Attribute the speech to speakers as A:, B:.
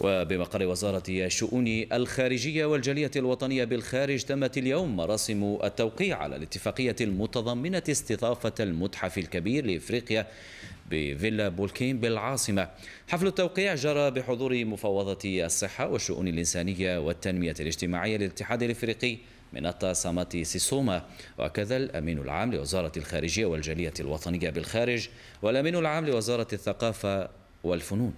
A: وبمقر وزارة الشؤون الخارجية والجالية الوطنية بالخارج تمت اليوم مراسم التوقيع على الاتفاقية المتضمنة استضافة المتحف الكبير لإفريقيا بفيلا بولكين بالعاصمة حفل التوقيع جرى بحضور مفوضة الصحة والشؤون الإنسانية والتنمية الاجتماعية للاتحاد الإفريقي مناتا ساماتي سيسوما وكذا الأمين العام لوزارة الخارجية والجالية الوطنية بالخارج والأمين العام لوزارة الثقافة والفنون